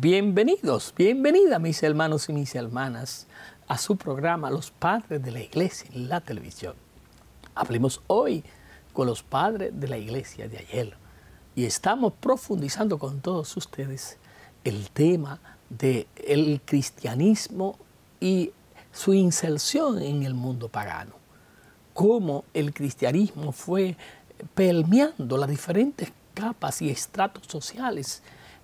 Bienvenidos, bienvenida mis hermanos y mis hermanas a su programa Los Padres de la Iglesia en la televisión. Hablemos hoy con los padres de la iglesia de ayer y estamos profundizando con todos ustedes el tema del el cristianismo y su inserción en el mundo pagano. Cómo el cristianismo fue permeando las diferentes capas y estratos sociales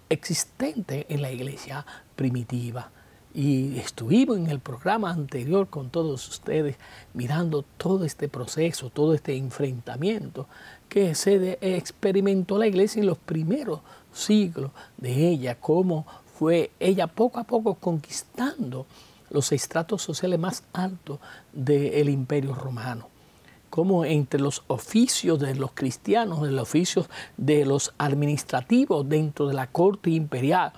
existente en la iglesia primitiva. Y estuvimos en el programa anterior con todos ustedes mirando todo este proceso, todo este enfrentamiento que se experimentó la iglesia en los primeros siglos de ella, cómo fue ella poco a poco conquistando los estratos sociales más altos del imperio romano como entre los oficios de los cristianos, de los oficios de los administrativos dentro de la corte imperial,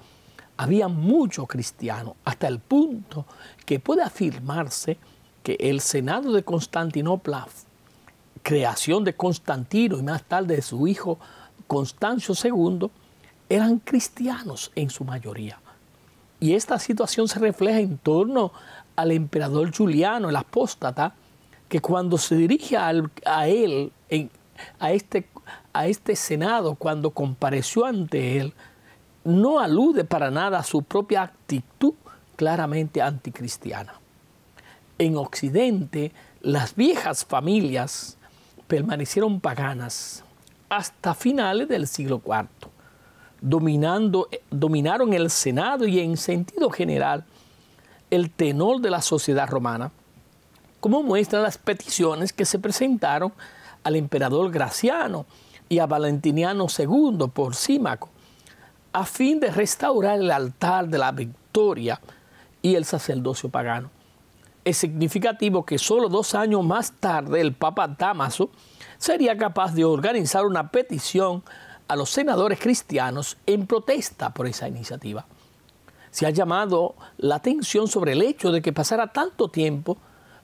había muchos cristianos, hasta el punto que puede afirmarse que el Senado de Constantinopla, creación de Constantino y más tarde de su hijo Constancio II, eran cristianos en su mayoría. Y esta situación se refleja en torno al emperador Juliano, el apóstata, que cuando se dirige a, él, a, este, a este Senado, cuando compareció ante él, no alude para nada a su propia actitud claramente anticristiana. En Occidente, las viejas familias permanecieron paganas hasta finales del siglo IV, dominando, eh, dominaron el Senado y en sentido general el tenor de la sociedad romana como muestran las peticiones que se presentaron al emperador Graciano y a Valentiniano II por Símaco, a fin de restaurar el altar de la victoria y el sacerdocio pagano. Es significativo que solo dos años más tarde el Papa Damaso sería capaz de organizar una petición a los senadores cristianos en protesta por esa iniciativa. Se ha llamado la atención sobre el hecho de que pasara tanto tiempo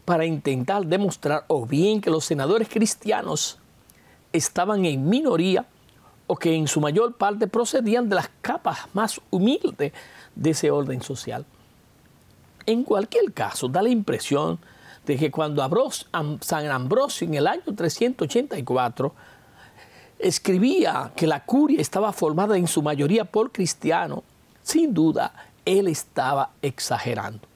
para intentar demostrar o bien que los senadores cristianos estaban en minoría o que en su mayor parte procedían de las capas más humildes de ese orden social. En cualquier caso, da la impresión de que cuando San Ambrosio en el año 384 escribía que la curia estaba formada en su mayoría por cristianos, sin duda él estaba exagerando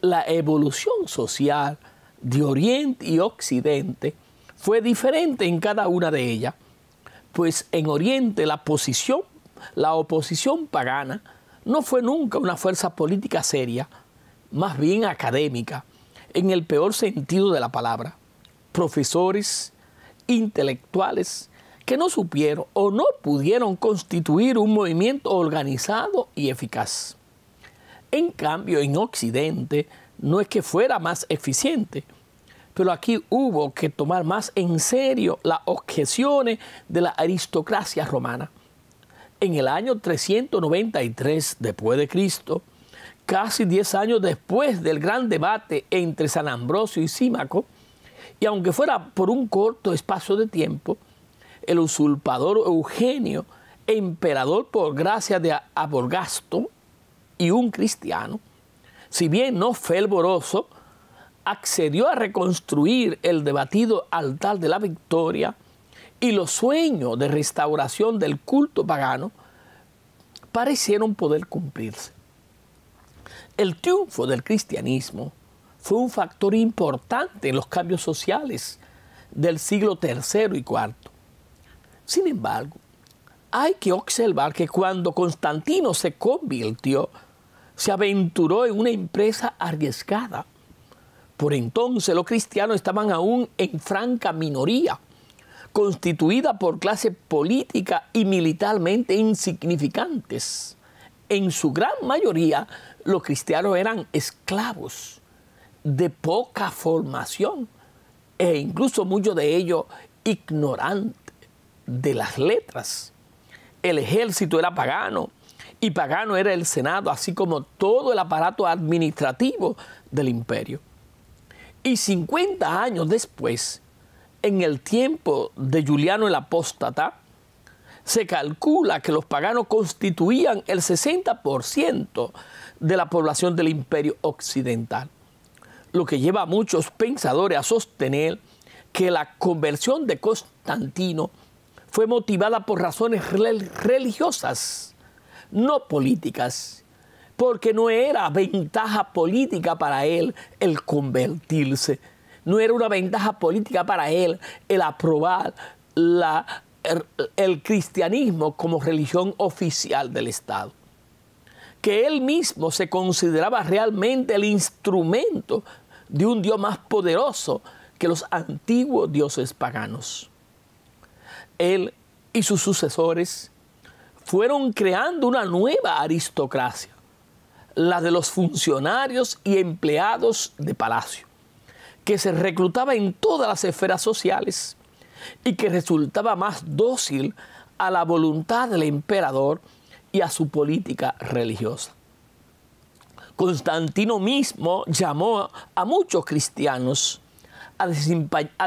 la evolución social de Oriente y Occidente fue diferente en cada una de ellas, pues en Oriente la posición, la oposición pagana, no fue nunca una fuerza política seria, más bien académica, en el peor sentido de la palabra. Profesores, intelectuales, que no supieron o no pudieron constituir un movimiento organizado y eficaz. En cambio, en Occidente no es que fuera más eficiente, pero aquí hubo que tomar más en serio las objeciones de la aristocracia romana. En el año 393 después de Cristo, casi 10 años después del gran debate entre San Ambrosio y Símaco, y aunque fuera por un corto espacio de tiempo, el usurpador Eugenio, emperador por gracia de Aborgasto, y un cristiano, si bien no fervoroso, accedió a reconstruir el debatido altar de la victoria y los sueños de restauración del culto pagano parecieron poder cumplirse. El triunfo del cristianismo fue un factor importante en los cambios sociales del siglo III y IV. Sin embargo, hay que observar que cuando Constantino se convirtió se aventuró en una empresa arriesgada. Por entonces los cristianos estaban aún en franca minoría, constituida por clase política y militarmente insignificantes. En su gran mayoría los cristianos eran esclavos de poca formación e incluso muchos de ellos ignorantes de las letras. El ejército era pagano, y pagano era el Senado, así como todo el aparato administrativo del imperio. Y 50 años después, en el tiempo de Juliano el Apóstata, se calcula que los paganos constituían el 60% de la población del imperio occidental, lo que lleva a muchos pensadores a sostener que la conversión de Constantino fue motivada por razones religiosas no políticas, porque no era ventaja política para él el convertirse, no era una ventaja política para él el aprobar el cristianismo como religión oficial del Estado que él mismo se consideraba realmente el instrumento de un Dios más poderoso que los antiguos dioses paganos. Él y sus sucesores fueron creando una nueva aristocracia, la de los funcionarios y empleados de palacio, que se reclutaba en todas las esferas sociales y que resultaba más dócil a la voluntad del emperador y a su política religiosa. Constantino mismo llamó a muchos cristianos a,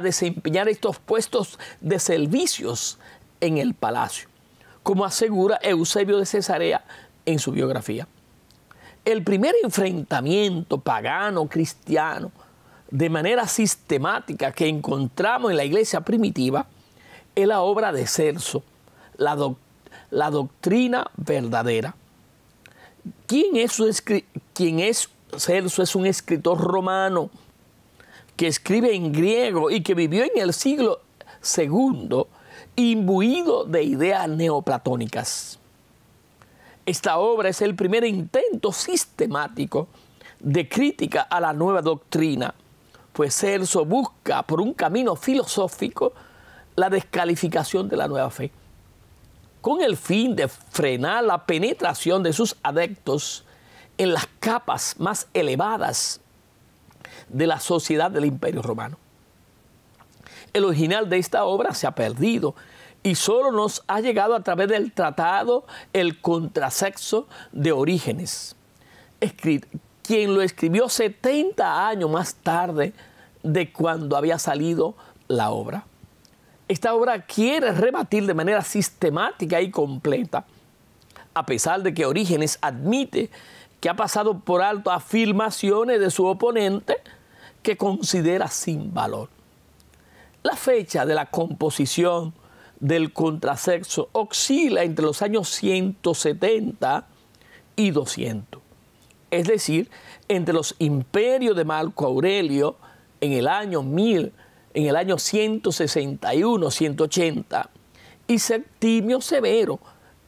desempeñar estos puestos de servicios en el palacio como asegura Eusebio de Cesarea en su biografía. El primer enfrentamiento pagano-cristiano de manera sistemática que encontramos en la iglesia primitiva es la obra de Celso, la, doctrina verdadera. Quien es, su es Celso? Es un escritor romano que escribe en griego y que vivió en el siglo segundo imbuido de ideas neoplatónicas. Esta obra es el primer intento sistemático de crítica a la nueva doctrina, pues Celso busca por un camino filosófico la descalificación de la nueva fe, con el fin de frenar la penetración de sus adeptos en las capas más elevadas de la sociedad del Imperio Romano el original de esta obra se ha perdido y solo nos ha llegado a través del tratado El contrasexo de Orígenes, quien lo escribió 70 años más tarde de cuando había salido la obra. Esta obra quiere rebatir de manera sistemática y completa, a pesar de que Orígenes admite que ha pasado por alto afirmaciones de su oponente que considera sin valor. La fecha de la composición del contrasexo oscila entre los años 170 y 200, es decir, entre los imperios de Marco Aurelio en el año 1000, en el año 161-180 y Septimio Severo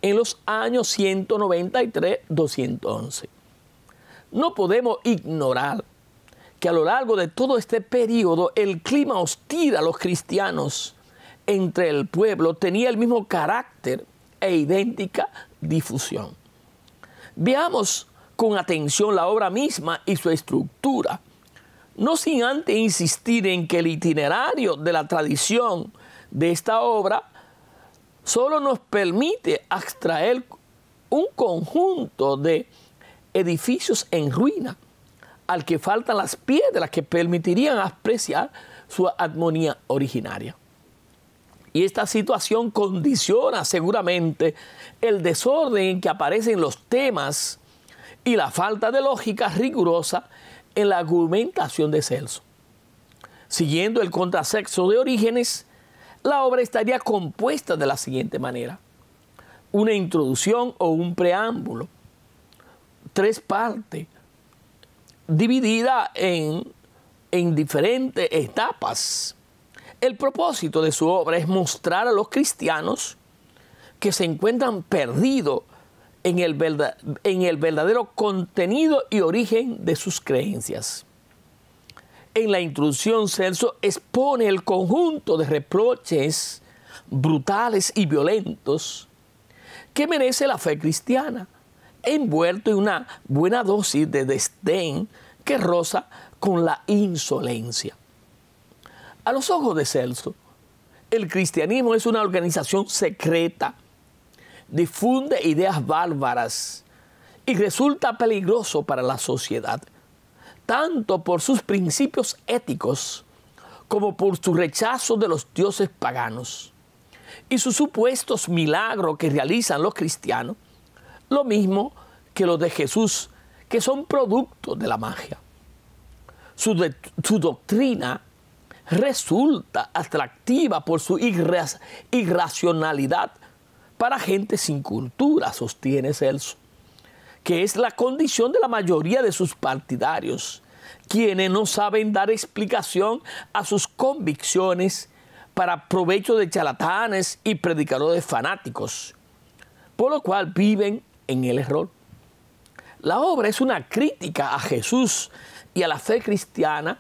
en los años 193-211. No podemos ignorar que a lo largo de todo este periodo el clima hostil a los cristianos entre el pueblo tenía el mismo carácter e idéntica difusión. Veamos con atención la obra misma y su estructura, no sin antes insistir en que el itinerario de la tradición de esta obra solo nos permite extraer un conjunto de edificios en ruina al que faltan las piedras que permitirían apreciar su armonía originaria. Y esta situación condiciona seguramente el desorden en que aparecen los temas y la falta de lógica rigurosa en la argumentación de Celso. Siguiendo el contrasexo de Orígenes, la obra estaría compuesta de la siguiente manera. Una introducción o un preámbulo, tres partes, dividida en, diferentes etapas. El propósito de su obra es mostrar a los cristianos que se encuentran perdidos en el, en el verdadero contenido y origen de sus creencias. En la introducción, Celso expone el conjunto de reproches brutales y violentos que merece la fe cristiana envuelto en una buena dosis de desdén que roza con la insolencia. A los ojos de Celso, el cristianismo es una organización secreta, difunde ideas bárbaras y resulta peligroso para la sociedad, tanto por sus principios éticos como por su rechazo de los dioses paganos y sus supuestos milagros que realizan los cristianos lo mismo que los de Jesús, que son productos de la magia. Su, su doctrina resulta atractiva por su irracionalidad para gente sin cultura, sostiene Celso, que es la condición de la mayoría de sus partidarios, quienes no saben dar explicación a sus convicciones para provecho de charlatanes y predicadores fanáticos, por lo cual viven en el error. La obra es una crítica a Jesús y a la fe cristiana,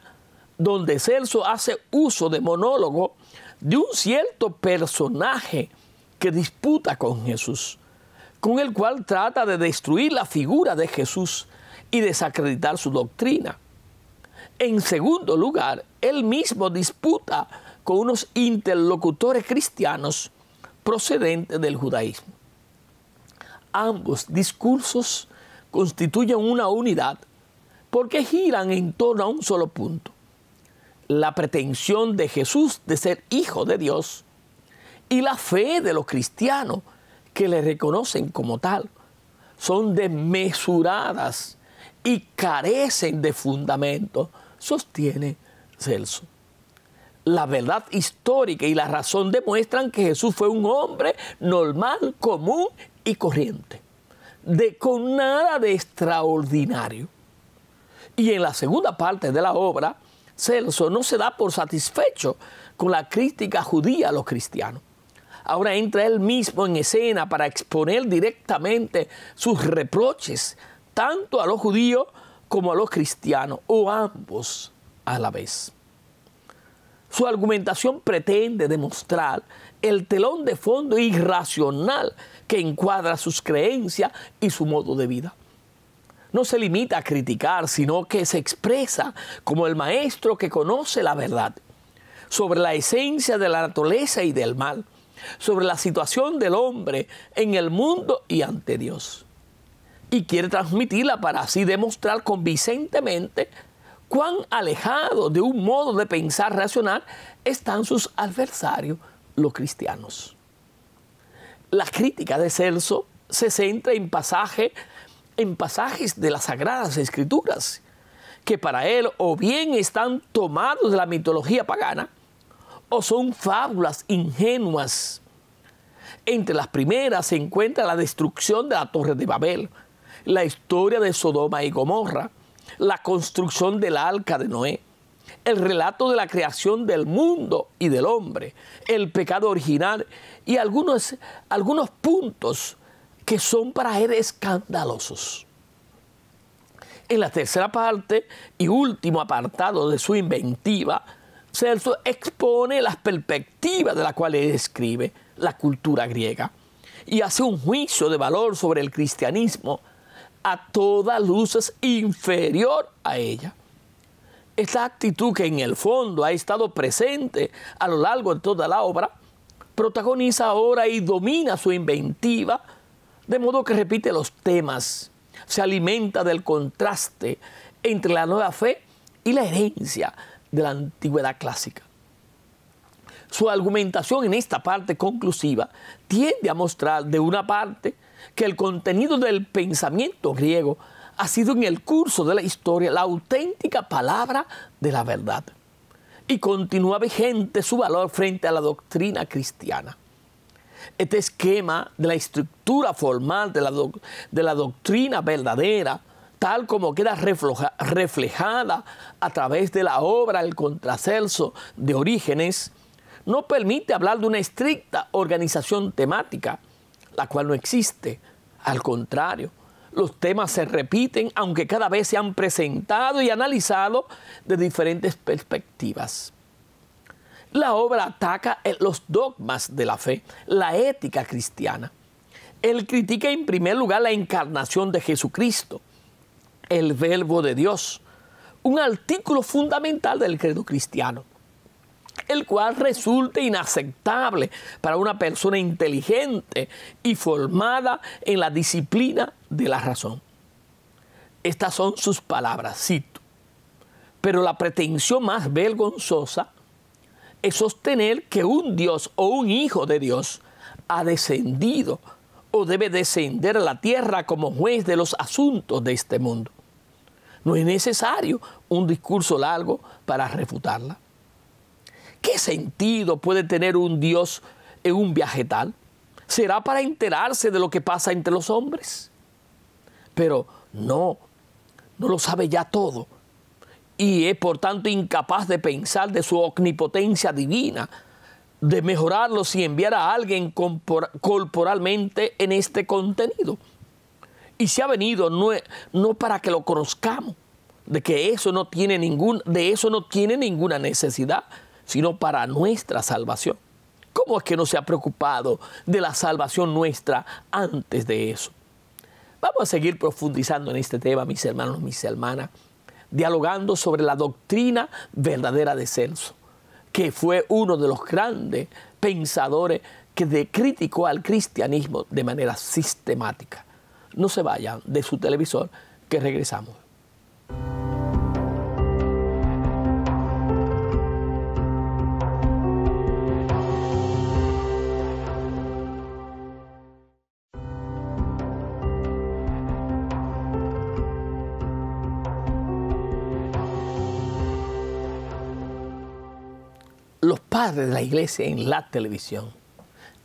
donde Celso hace uso de monólogo de un cierto personaje que disputa con Jesús, con el cual trata de destruir la figura de Jesús y desacreditar su doctrina. En segundo lugar, él mismo disputa con unos interlocutores cristianos procedentes del judaísmo ambos discursos constituyen una unidad porque giran en torno a un solo punto, la pretensión de Jesús de ser hijo de Dios y la fe de los cristianos que le reconocen como tal son desmesuradas y carecen de fundamento, sostiene Celso. La verdad histórica y la razón demuestran que Jesús fue un hombre normal, común y corriente, de con nada de extraordinario. Y en la segunda parte de la obra, Celso no se da por satisfecho con la crítica judía a los cristianos. Ahora entra él mismo en escena para exponer directamente sus reproches, tanto a los judíos como a los cristianos, o ambos a la vez. Su argumentación pretende demostrar el telón de fondo irracional que encuadra sus creencias y su modo de vida. No se limita a criticar, sino que se expresa como el maestro que conoce la verdad sobre la esencia de la naturaleza y del mal, sobre la situación del hombre en el mundo y ante Dios. Y quiere transmitirla para así demostrar convincentemente cuán alejado de un modo de pensar racional están sus adversarios, los cristianos. La crítica de Celso se centra en, pasaje, en pasajes de las Sagradas Escrituras, que para él o bien están tomados de la mitología pagana o son fábulas ingenuas. Entre las primeras se encuentra la destrucción de la Torre de Babel, la historia de Sodoma y Gomorra, la construcción del arca de Noé, el relato de la creación del mundo y del hombre, el pecado original y algunos, algunos puntos que son para él escandalosos. En la tercera parte y último apartado de su inventiva, Celso expone las perspectivas de las cuales describe la cultura griega y hace un juicio de valor sobre el cristianismo a todas luces inferior a ella. Esta actitud que en el fondo ha estado presente a lo largo de toda la obra, protagoniza ahora y domina su inventiva, de modo que repite los temas, se alimenta del contraste entre la nueva fe y la herencia de la antigüedad clásica. Su argumentación en esta parte conclusiva tiende a mostrar de una parte que el contenido del pensamiento griego ha sido en el curso de la historia la auténtica palabra de la verdad y continúa vigente su valor frente a la doctrina cristiana. Este esquema de la estructura formal de la, de la doctrina verdadera, tal como queda reflejada a través de la obra El Contracelso de Orígenes, no permite hablar de una estricta organización temática, la cual no existe. Al contrario, los temas se repiten, aunque cada vez se han presentado y analizado de diferentes perspectivas. La obra ataca eh, los dogmas de la fe, la ética cristiana. Él critica en primer lugar la encarnación de Jesucristo, el verbo de Dios, un artículo fundamental del credo cristiano el cual resulta inaceptable para una persona inteligente y formada en la disciplina de la razón. Estas son sus palabras, cito. Pero la pretensión más vergonzosa es sostener que un Dios o un hijo de Dios ha descendido o debe descender a la tierra como juez de los asuntos de este mundo. No es necesario un discurso largo para refutarla. ¿Qué sentido puede tener un Dios en un viaje tal? ¿Será para enterarse de lo que pasa entre los hombres? Pero no, no lo sabe ya todo. Y es por tanto incapaz de pensar de su omnipotencia divina, de mejorarlo si enviar a alguien corporalmente en este contenido. Y se ha venido no, no para que lo conozcamos, de que eso no tiene ningún, de eso no tiene ninguna necesidad, sino para nuestra salvación. ¿Cómo es que no se ha preocupado de la salvación nuestra antes de eso? Vamos a seguir profundizando en este tema, mis hermanos, mis hermanas, dialogando sobre la doctrina verdadera de Celso, que fue uno de los grandes pensadores que de criticó al cristianismo de manera sistemática. No se vayan de su televisor, que regresamos. padres de la iglesia en la televisión.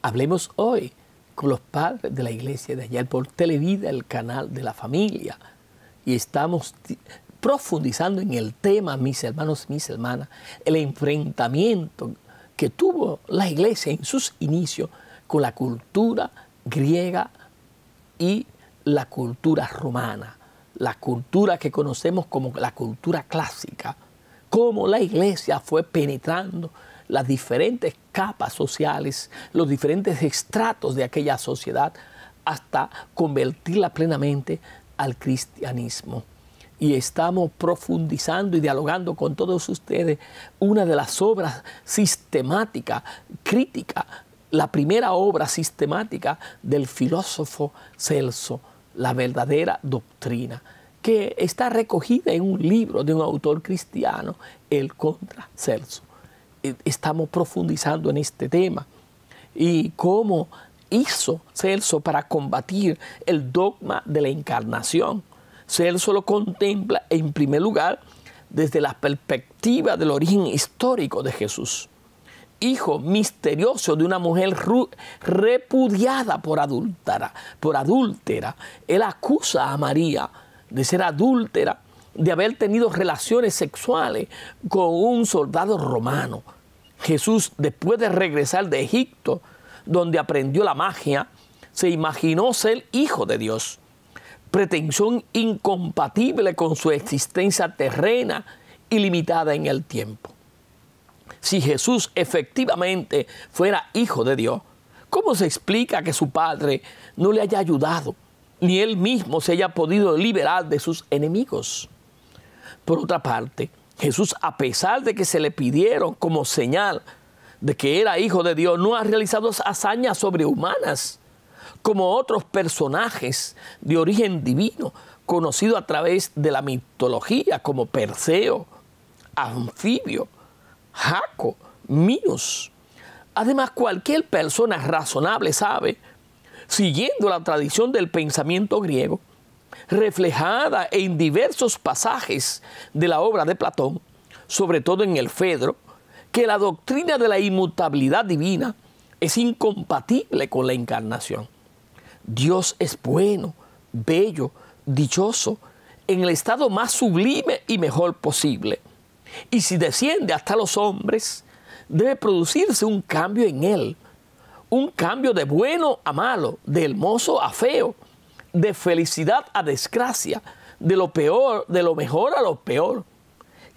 Hablemos hoy con los padres de la iglesia de ayer por Televida, el canal de la familia. Y estamos profundizando en el tema, mis hermanos, y mis hermanas, el enfrentamiento que tuvo la iglesia en sus inicios con la cultura griega y la cultura romana, la cultura que conocemos como la cultura clásica, cómo la iglesia fue penetrando las diferentes capas sociales, los diferentes estratos de aquella sociedad, hasta convertirla plenamente al cristianismo. Y estamos profundizando y dialogando con todos ustedes una de las obras sistemáticas, crítica, la primera obra sistemática del filósofo Celso, la verdadera doctrina que está recogida en un libro de un autor cristiano, el Contra Celso estamos profundizando en este tema y cómo hizo Celso para combatir el dogma de la encarnación. Celso lo contempla en primer lugar desde la perspectiva del origen histórico de Jesús, hijo misterioso de una mujer repudiada por adúltera, por adúltera. Él acusa a María de ser adúltera de haber tenido relaciones sexuales con un soldado romano. Jesús, después de regresar de Egipto, donde aprendió la magia, se imaginó ser hijo de Dios, pretensión incompatible con su existencia terrena y limitada en el tiempo. Si Jesús efectivamente fuera hijo de Dios, ¿cómo se explica que su padre no le haya ayudado, ni él mismo se haya podido liberar de sus enemigos? Por otra parte, Jesús, a pesar de que se le pidieron como señal de que era hijo de Dios, no ha realizado hazañas sobrehumanas como otros personajes de origen divino, conocido a través de la mitología como Perseo, Anfibio, Jaco, Minos. Además, cualquier persona razonable sabe, siguiendo la tradición del pensamiento griego, reflejada en diversos pasajes de la obra de Platón, sobre todo en el Fedro, que la doctrina de la inmutabilidad divina es incompatible con la encarnación. Dios es bueno, bello, dichoso, en el estado más sublime y mejor posible. Y si desciende hasta los hombres, debe producirse un cambio en él, un cambio de bueno a malo, de hermoso a feo, de felicidad a desgracia, de lo peor, de lo mejor a lo peor.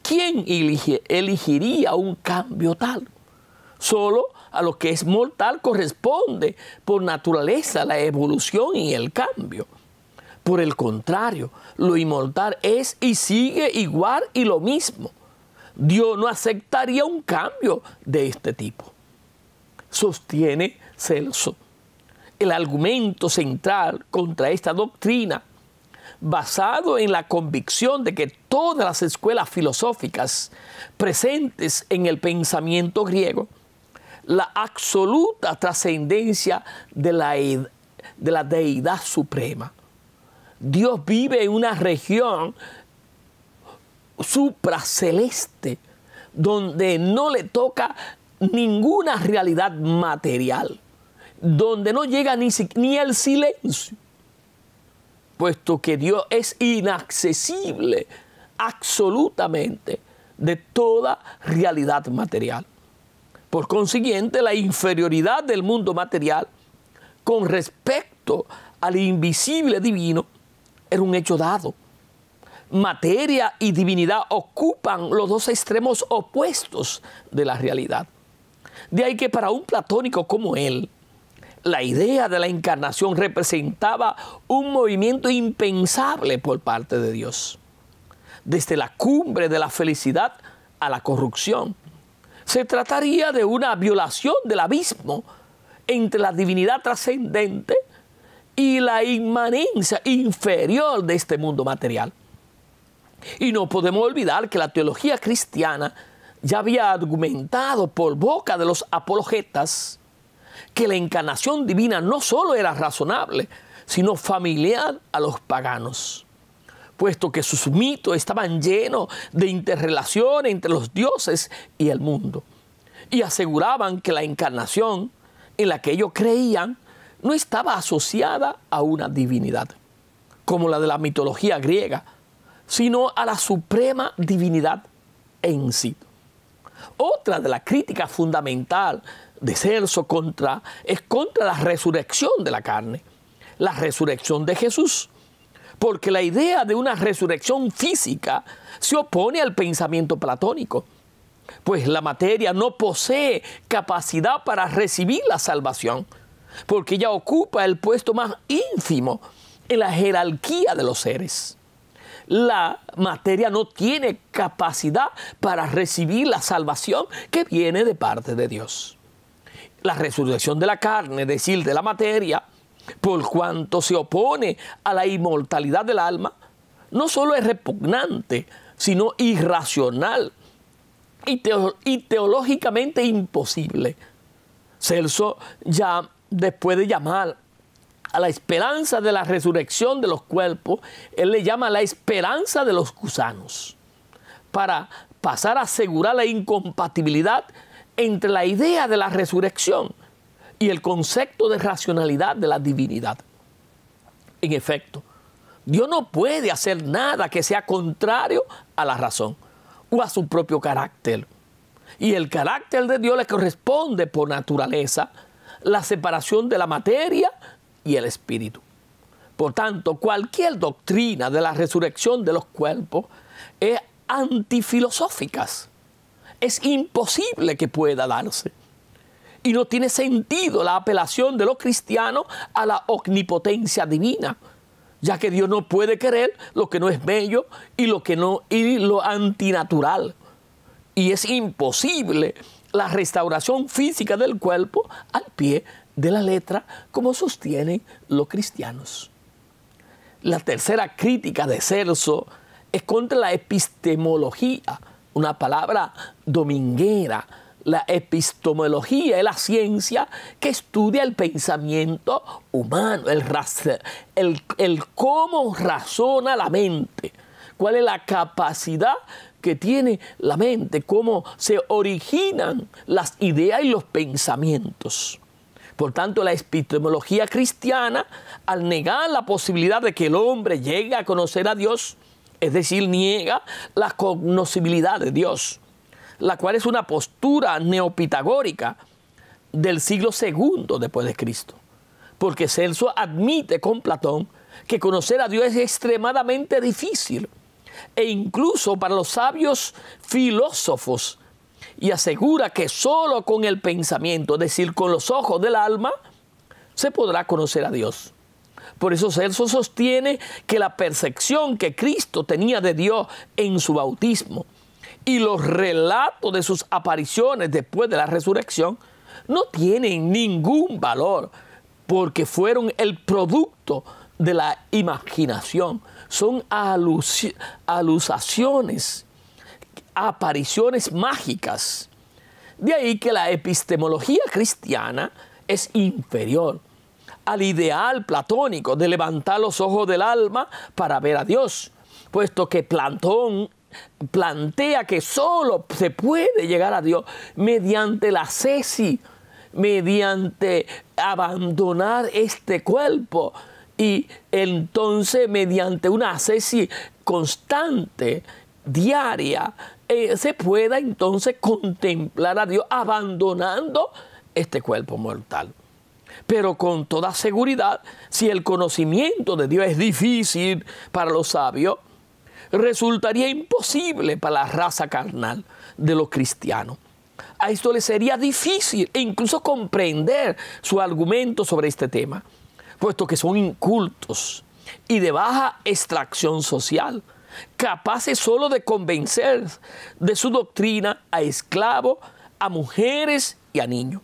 ¿Quién elegiría un cambio tal? Solo a lo que es mortal corresponde por naturaleza la evolución y el cambio. Por el contrario, lo inmortal es y sigue igual y lo mismo. Dios no aceptaría un cambio de este tipo. Sostiene Celso el argumento central contra esta doctrina, basado en la convicción de que todas las escuelas filosóficas presentes en el pensamiento griego, la absoluta trascendencia de la, de la deidad suprema. Dios vive en una región supraceleste donde no le toca ninguna realidad material donde no llega ni, ni el silencio, puesto que Dios es inaccesible absolutamente de toda realidad material. Por consiguiente, la inferioridad del mundo material con respecto al invisible divino era un hecho dado. Materia y divinidad ocupan los dos extremos opuestos de la realidad. De ahí que para un platónico como él, la idea de la encarnación representaba un movimiento impensable por parte de Dios, desde la cumbre de la felicidad a la corrupción. Se trataría de una violación del abismo entre la divinidad trascendente y la inmanencia inferior de este mundo material. Y no podemos olvidar que la teología cristiana ya había argumentado por boca de los apologetas que la encarnación divina no solo era razonable, sino familiar a los paganos, puesto que sus mitos estaban llenos de interrelación entre los dioses y el mundo, y aseguraban que la encarnación en la que ellos creían no estaba asociada a una divinidad, como la de la mitología griega, sino a la suprema divinidad en sí. Otra de las críticas fundamentales de contra, es contra la resurrección de la carne, la resurrección de Jesús. Porque la idea de una resurrección física se opone al pensamiento platónico, pues la materia no posee capacidad para recibir la salvación, porque ella ocupa el puesto más ínfimo en la jerarquía de los seres la materia no tiene capacidad para recibir la salvación que viene de parte de Dios la resurrección de la carne, es decir, de la materia, por cuanto se opone a la inmortalidad del alma, no solo es repugnante, sino irracional y, y teológicamente imposible. Celso ya después de llamar a la esperanza de la resurrección de los cuerpos, él le llama la esperanza de los gusanos, para pasar a asegurar la incompatibilidad entre la idea de la resurrección y el concepto de racionalidad de la divinidad. En efecto, Dios no puede hacer nada que sea contrario a la razón o a su propio carácter. Y el carácter de Dios le corresponde por naturaleza la separación de la materia y el espíritu. Por tanto, cualquier doctrina de la resurrección de los cuerpos es antifilosófica es imposible que pueda darse. Y no tiene sentido la apelación de los cristianos a la omnipotencia divina, ya que Dios no puede querer lo que no es bello y lo que no y lo antinatural. Y es imposible la restauración física del cuerpo al pie de la letra, como sostienen los cristianos. La tercera crítica de Celso es contra la epistemología una palabra dominguera. La epistemología es la ciencia que estudia el pensamiento humano, el, el cómo razona la mente, cuál es la capacidad que tiene la mente, cómo se originan las ideas y los pensamientos. Por tanto, la epistemología cristiana, al negar la posibilidad de que el hombre llegue a conocer a Dios, es decir, niega la cognoscibilidad de Dios, la cual es una postura neopitagórica del siglo II después de Cristo, porque Celso admite con Platón que conocer a Dios es extremadamente difícil e incluso para los sabios filósofos y asegura que solo con el pensamiento, es decir, con los ojos del alma, se podrá conocer a Dios. Por eso Celso sostiene que la percepción que Cristo tenía de Dios en su bautismo y los relatos de sus apariciones después de la resurrección no tienen ningún valor porque fueron el producto de la imaginación. Son alusaciones, apariciones mágicas. De ahí que la epistemología cristiana es inferior al ideal platónico de levantar los ojos del alma para ver a Dios, puesto que Platón plantea que solo se puede llegar a Dios mediante la cesi, mediante abandonar este cuerpo y entonces mediante una cesi constante, diaria, eh, se pueda entonces contemplar a Dios abandonando este cuerpo mortal. Pero con toda seguridad, si el conocimiento de Dios es difícil para los sabios, resultaría imposible para la raza carnal de los cristianos. A esto le sería difícil e incluso comprender su argumento sobre este tema, puesto que son incultos y de baja extracción social, capaces solo de convencer de su doctrina a esclavos, a mujeres y a niños.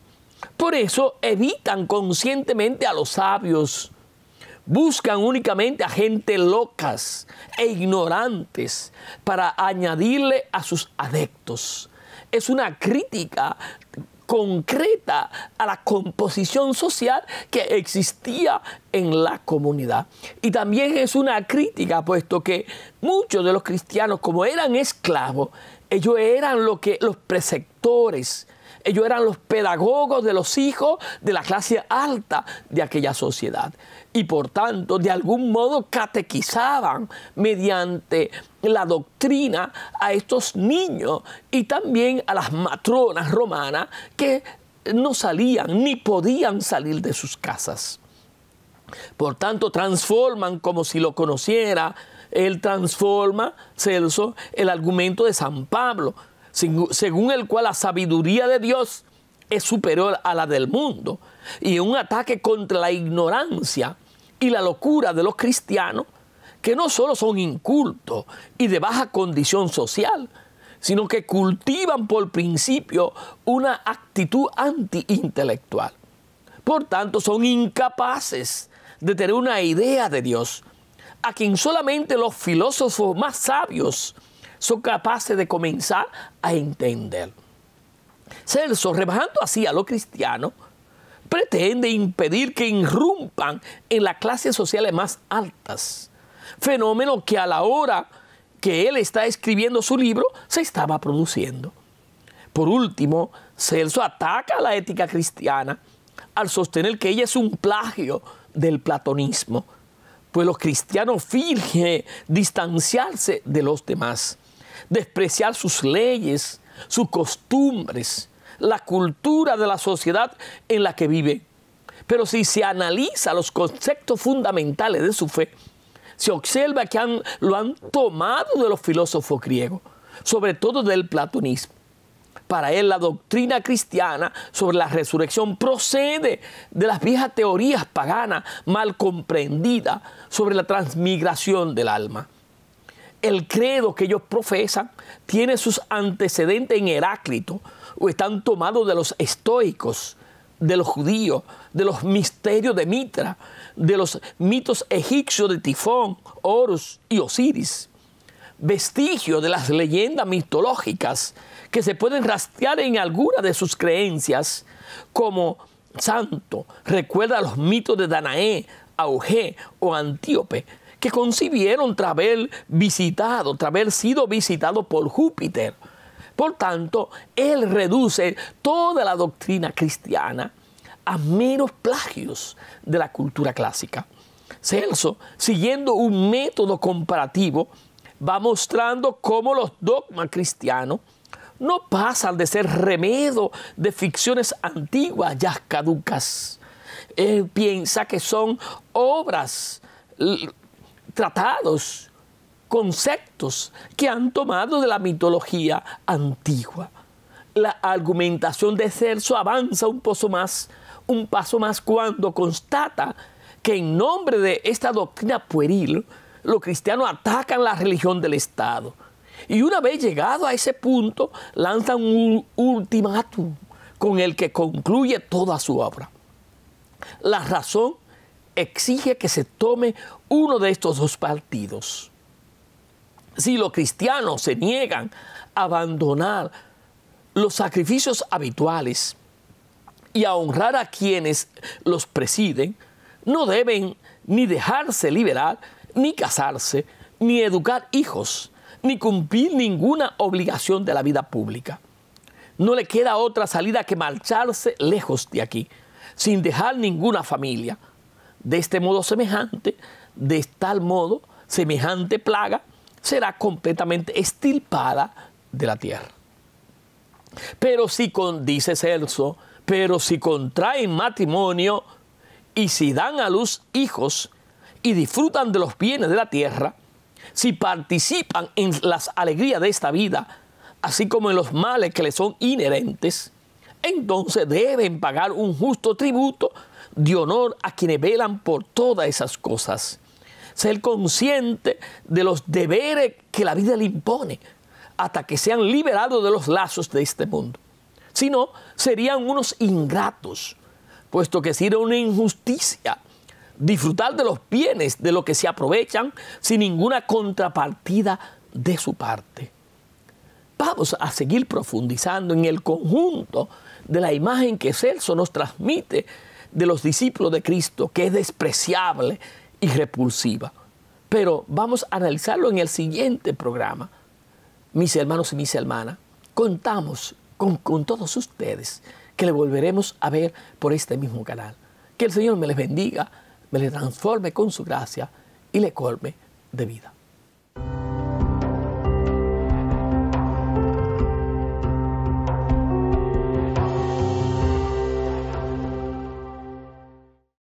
Por eso evitan conscientemente a los sabios. Buscan únicamente a gente locas e ignorantes para añadirle a sus adeptos. Es una crítica concreta a la composición social que existía en la comunidad. Y también es una crítica, puesto que muchos de los cristianos, como eran esclavos, ellos eran lo que los preceptores, ellos eran los pedagogos de los hijos de la clase alta de aquella sociedad. Y por tanto, de algún modo catequizaban mediante la doctrina a estos niños y también a las matronas romanas que no salían ni podían salir de sus casas. Por tanto, transforman como si lo conociera. Él transforma, Celso, el argumento de San Pablo según el cual la sabiduría de Dios es superior a la del mundo, y un ataque contra la ignorancia y la locura de los cristianos, que no solo son incultos y de baja condición social, sino que cultivan por principio una actitud antiintelectual. Por tanto, son incapaces de tener una idea de Dios, a quien solamente los filósofos más sabios son capaces de comenzar a entender. Celso, rebajando así a los cristianos, pretende impedir que irrumpan en las clases sociales más altas, fenómeno que a la hora que él está escribiendo su libro se estaba produciendo. Por último, Celso ataca a la ética cristiana al sostener que ella es un plagio del platonismo, pues los cristianos fingen distanciarse de los demás despreciar sus leyes, sus costumbres, la cultura de la sociedad en la que vive. Pero si se analiza los conceptos fundamentales de su fe, se observa que lo han tomado de los filósofos griegos, sobre todo del platonismo. Para él la doctrina cristiana sobre la resurrección procede de las viejas teorías paganas mal comprendidas sobre la transmigración del alma el credo que ellos profesan tiene sus antecedentes en Heráclito o están tomados de los estoicos, de los judíos, de los misterios de Mitra, de los mitos egipcios de Tifón, Horus y Osiris, vestigios de las leyendas mitológicas que se pueden rastrear en alguna de sus creencias, como santo, recuerda los mitos de Danaé, Auge o Antíope, que concibieron tras haber visitado, tras haber sido visitado por Júpiter. Por tanto, él reduce toda la doctrina cristiana a meros plagios de la cultura clásica. Celso, siguiendo un método comparativo, va mostrando cómo los dogmas cristianos no pasan de ser remedo de ficciones antiguas ya caducas. Él piensa que son obras tratados, conceptos que han tomado de la mitología antigua. La argumentación de Cerso avanza un paso más, un paso más cuando constata que en nombre de esta doctrina pueril, los cristianos atacan la religión del Estado. Y una vez llegado a ese punto, lanzan un ultimátum con el que concluye toda su obra. La razón exige que se tome uno de estos dos partidos. Si los cristianos se niegan a abandonar los sacrificios habituales y a honrar a quienes los presiden, no deben ni dejarse liberar, ni casarse, ni educar hijos, ni cumplir ninguna obligación de la vida pública. No le queda otra salida que marcharse lejos de aquí, sin dejar ninguna familia, de este modo semejante, de tal modo, semejante plaga será completamente estilpada de la tierra. Pero si dice Celso, pero si contraen matrimonio y si dan a luz hijos y disfrutan de los bienes de la tierra, si participan en las alegrías de esta vida, así como en los males que les son inherentes, entonces deben pagar un justo tributo de honor a quienes velan por todas esas cosas. Ser consciente de los deberes que la vida le impone hasta que sean liberados de los lazos de este mundo. Si no, serían unos ingratos, puesto que sería una injusticia disfrutar de los bienes de los que se aprovechan sin ninguna contrapartida de su parte. Vamos a seguir profundizando en el conjunto de la imagen que Celso nos transmite de los discípulos de Cristo que es despreciable y repulsiva. Pero vamos a analizarlo en el siguiente programa. Mis hermanos y mis hermanas, contamos con, todos ustedes que le volveremos a ver por este mismo canal. Que el Señor me les bendiga, me les transforme con su gracia y le colme de vida.